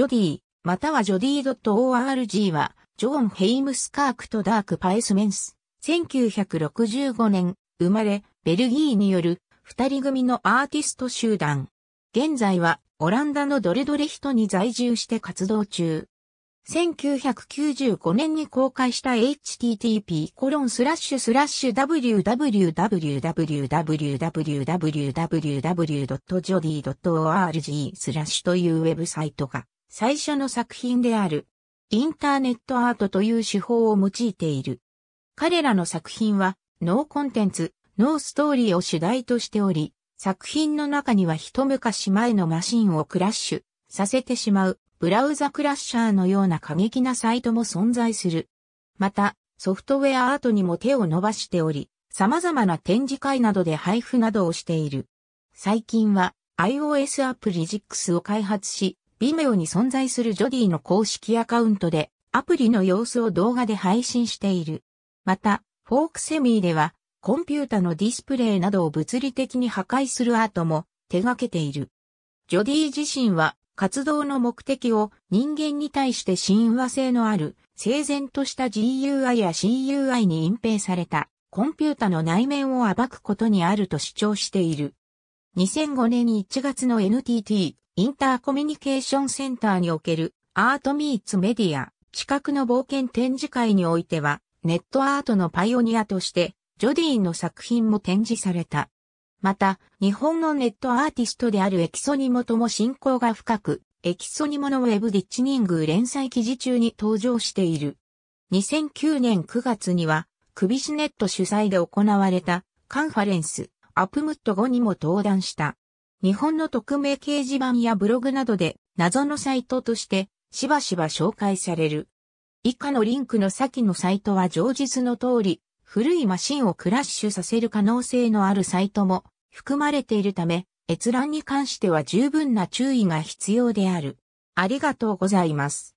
ジョディ、またはジョディ .org は、ジョーン・ヘイムスカークとダーク・パエスメンス、1965年、生まれ、ベルギーによる、二人組のアーティスト集団。現在は、オランダのドレドレヒトに在住して活動中。1995年に公開した http コロンスラッシュスラッシュ w w w w w w w j o d y o r g スラッシュというウェブサイトが最初の作品である、インターネットアートという手法を用いている。彼らの作品は、ノーコンテンツ、ノーストーリーを主題としており、作品の中には一昔前のマシンをクラッシュさせてしまう、ブラウザクラッシャーのような過激なサイトも存在する。また、ソフトウェアアートにも手を伸ばしており、様々な展示会などで配布などをしている。最近は iOS アプリ JIX を開発し、微妙に存在するジョディの公式アカウントで、アプリの様子を動画で配信している。また、フォークセミーでは、コンピュータのディスプレイなどを物理的に破壊するアートも手掛けている。ジョディ自身は活動の目的を人間に対して親和性のある整然とした GUI や CUI に隠蔽されたコンピュータの内面を暴くことにあると主張している。2005年1月の NTT インターコミュニケーションセンターにおけるアートミーツメディア、近くの冒険展示会においては、ネットアートのパイオニアとして、ジョディの作品も展示された。また、日本のネットアーティストであるエキソニモとも親交が深く、エキソニモのウェブディッチニング連載記事中に登場している。2009年9月には、クビシネット主催で行われたカンファレンス、アップムット後にも登壇した。日本の匿名掲示板やブログなどで謎のサイトとしてしばしば紹介される。以下のリンクの先のサイトは上述の通り、古いマシンをクラッシュさせる可能性のあるサイトも含まれているため、閲覧に関しては十分な注意が必要である。ありがとうございます。